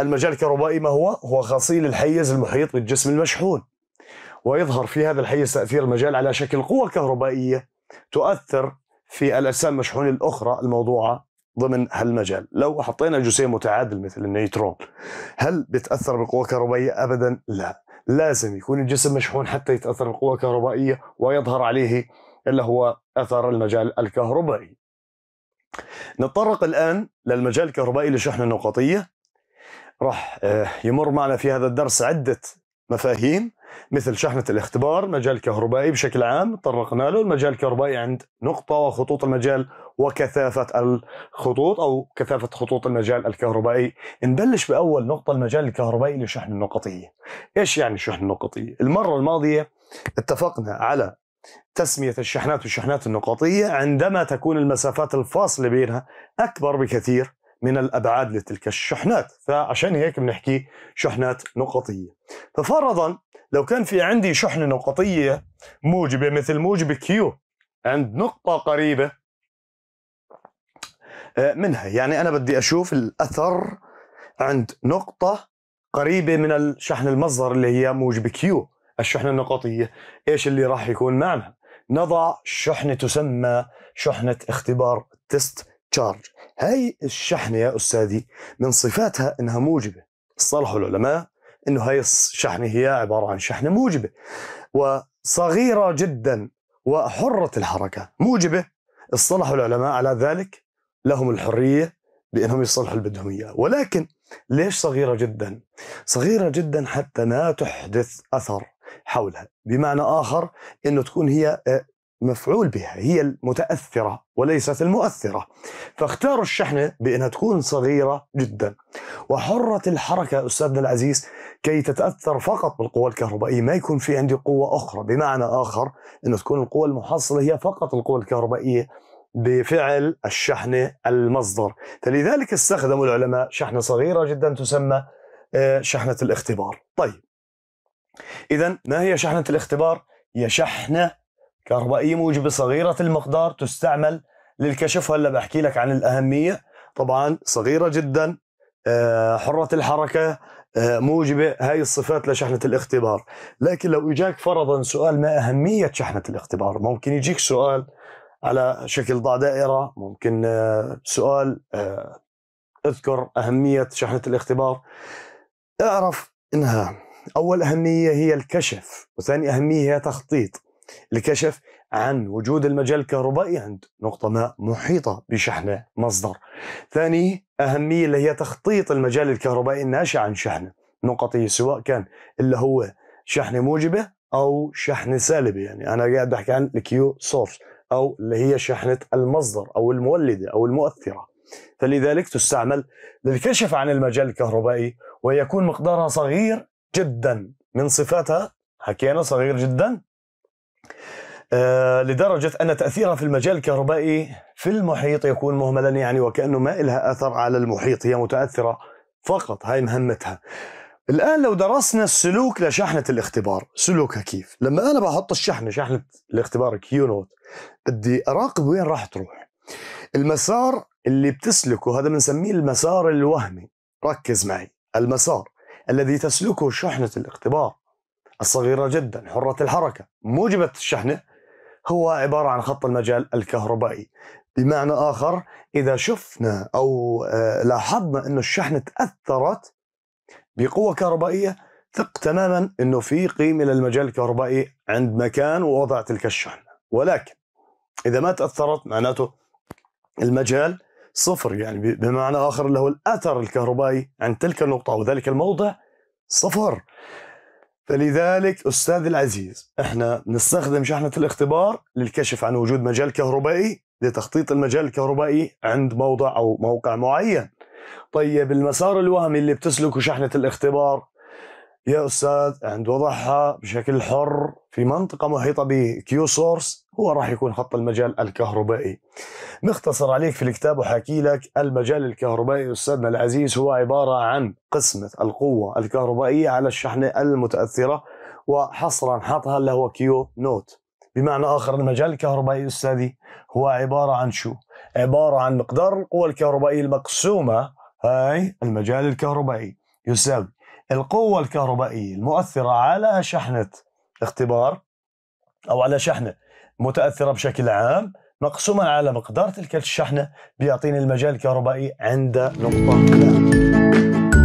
المجال الكهربائي ما هو؟ هو غسيل الحيز المحيط بالجسم المشحون ويظهر في هذا الحيز تأثير المجال على شكل قوى كهربائية تؤثر في الأجسام المشحونة الأخرى الموضوعة ضمن هالمجال لو حطينا جسيم متعادل مثل النيترون هل بتأثر بالقوى الكهربائية؟ أبدا لا لازم يكون الجسم مشحون حتى يتأثر بالقوى الكهربائية ويظهر عليه اللي هو أثر المجال الكهربائي نتطرق الآن للمجال الكهربائي للشحن النقطية راح آه، يمر معنا في هذا الدرس عدة مفاهيم مثل شحنة الاختبار مجال الكهربائي بشكل عام تطرقنا له المجال الكهربائي عند نقطة وخطوط المجال وكثافة الخطوط أو كثافة خطوط المجال الكهربائي نبلش بأول نقطة المجال الكهربائي لشحن النقطية إيش يعني شحن النقطية؟ المرة الماضية اتفقنا على تسمية الشحنات بالشحنات النقطية عندما تكون المسافات الفاصلة بينها أكبر بكثير من الأبعاد لتلك الشحنات فعشان هيك بنحكي شحنات نقطية ففرضا لو كان في عندي شحنة نقطية موجبة مثل موجب كيو عند نقطة قريبة آه، منها يعني أنا بدي أشوف الأثر عند نقطة قريبة من الشحن المصدر اللي هي موجب كيو الشحنة النقطية إيش اللي راح يكون معنا نضع شحنة تسمى شحنة اختبار تيست تشارج هاي الشحنة يا أستاذي من صفاتها إنها موجبة اصطلحوا العلماء إنه هاي الشحنة هي عبارة عن شحنة موجبة وصغيرة جدا وحرة الحركة موجبة اصطلحوا العلماء على ذلك لهم الحرية بأنهم يصلحوا اللي بدهم إياه ولكن ليش صغيرة جدا؟ صغيرة جدا حتى لا تحدث أثر حولها بمعنى آخر أنه تكون هي آه، مفعول بها هي المتأثرة وليست المؤثرة فاختاروا الشحنة بأنها تكون صغيرة جدا وحرة الحركة أستاذنا العزيز كي تتأثر فقط بالقوة الكهربائية ما يكون في عندي قوة أخرى بمعنى آخر أن تكون القوة المحصلة هي فقط القوة الكهربائية بفعل الشحنة المصدر فلذلك استخدموا العلماء شحنة صغيرة جدا تسمى آه، شحنة الاختبار طيب إذا ما هي شحنة الاختبار؟ هي شحنة كهربائية موجبة صغيرة المقدار تستعمل للكشف هلا بحكي لك عن الأهمية طبعا صغيرة جدا آه، حرة الحركة آه، موجبة هاي الصفات لشحنة الاختبار لكن لو إجاك فرضا سؤال ما أهمية شحنة الاختبار ممكن يجيك سؤال على شكل ضع دائرة ممكن آه، سؤال اذكر أهمية شحنة الاختبار اعرف إنها أول أهمية هي الكشف وثاني أهمية هي تخطيط الكشف عن وجود المجال الكهربائي عند نقطة ما محيطة بشحنة مصدر ثاني أهمية اللي هي تخطيط المجال الكهربائي الناشئ عن شحنة نقطية سواء كان اللي هو شحنة موجبة أو شحنة سالبة يعني أنا قاعد بحكي عن الكيو سورس أو اللي هي شحنة المصدر أو المولدة أو المؤثرة فلذلك تستعمل للكشف عن المجال الكهربائي ويكون مقدارها صغير جدا من صفاتها حكينا صغير جدا آه، لدرجة أن تأثيرها في المجال الكهربائي في المحيط يكون مهملا يعني وكأنه ما إلها أثر على المحيط هي متأثرة فقط هاي مهمتها الآن لو درسنا السلوك لشحنة الاختبار سلوكها كيف لما أنا بحط الشحنة شحنة الاختبار كيو نوت بدي أراقب وين راح تروح المسار اللي بتسلكه هذا بنسميه المسار الوهمي ركز معي المسار الذي تسلكه شحنة الاقطباع الصغيرة جدا حرة الحركة موجبة الشحنة هو عبارة عن خط المجال الكهربائي بمعنى آخر إذا شفنا أو آه، لاحظنا أن الشحنة تأثرت بقوة كهربائية ثق تماما أنه في قيمة للمجال الكهربائي عند مكان ووضع تلك الشحنة ولكن إذا ما تأثرت معناته المجال صفر يعني بمعنى آخر اللي هو الأثر الكهربائي عن تلك النقطة أو ذلك الموضع صفر فلذلك أستاذ العزيز إحنا نستخدم شحنة الاختبار للكشف عن وجود مجال كهربائي لتخطيط المجال الكهربائي عند موضع أو موقع معين طيب المسار الوهمي اللي بتسلكه شحنة الاختبار يا استاذ عند وضعها بشكل حر في منطقه محيطه بكيو سورس هو راح يكون خط المجال الكهربائي مختصر عليك في الكتاب وحكي لك المجال الكهربائي أستاذنا العزيز هو عبارة عن قسمة القوة الكهربائية على الشحنة المتأثرة وحصرا حطها اللي هو كيو نوت بمعنى آخر المجال الكهربائي أستاذي هو عبارة عن شو؟ عبارة عن مقدار القوة الكهربائية المقسومة هاي المجال الكهربائي يساوي القوة الكهربائية المؤثرة على شحنة اختبار أو على شحنة متأثرة بشكل عام مقسوما على مقدار تلك الشحنة بيعطيني المجال الكهربائي عند نقطة